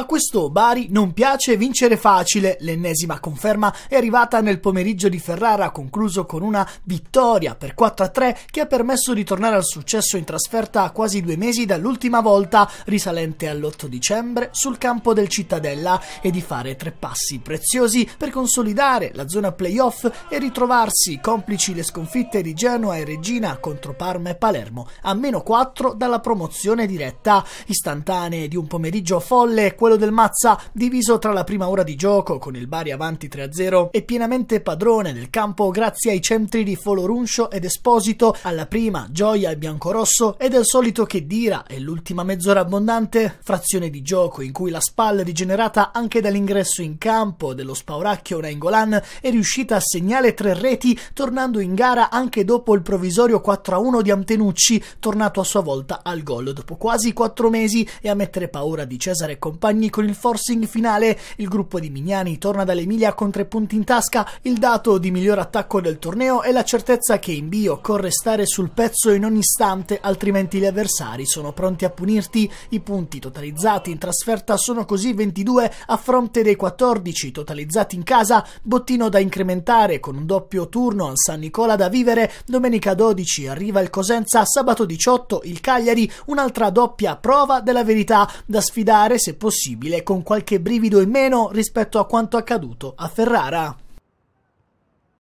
A questo Bari non piace vincere facile, l'ennesima conferma è arrivata nel pomeriggio di Ferrara, concluso con una vittoria per 4-3 che ha permesso di tornare al successo in trasferta a quasi due mesi dall'ultima volta, risalente all'8 dicembre, sul campo del Cittadella e di fare tre passi preziosi per consolidare la zona playoff e ritrovarsi complici le sconfitte di Genoa e Regina contro Parma e Palermo, a meno 4 dalla promozione diretta. Istantanee di un pomeriggio folle, quelle quello del Mazza, diviso tra la prima ora di gioco con il Bari avanti 3-0 e pienamente padrone del campo grazie ai centri di Foloruncio ed Esposito, alla prima Gioia e Biancorosso e del solito che dira e l'ultima mezz'ora abbondante, frazione di gioco in cui la spalla rigenerata anche dall'ingresso in campo dello spauracchio Nainggolan è riuscita a segnare tre reti tornando in gara anche dopo il provvisorio 4-1 di Antenucci tornato a sua volta al gol dopo quasi quattro mesi e a mettere paura di Cesare Compagni compagni con il forcing finale. Il gruppo di Mignani torna dall'Emilia con tre punti in tasca, il dato di miglior attacco del torneo è la certezza che in B occorre stare sul pezzo in ogni istante, altrimenti gli avversari sono pronti a punirti. I punti totalizzati in trasferta sono così 22 a fronte dei 14 totalizzati in casa, bottino da incrementare con un doppio turno al San Nicola da vivere, domenica 12 arriva il Cosenza, sabato 18 il Cagliari, un'altra doppia prova della verità da sfidare se possibile possibile con qualche brivido in meno rispetto a quanto accaduto a Ferrara.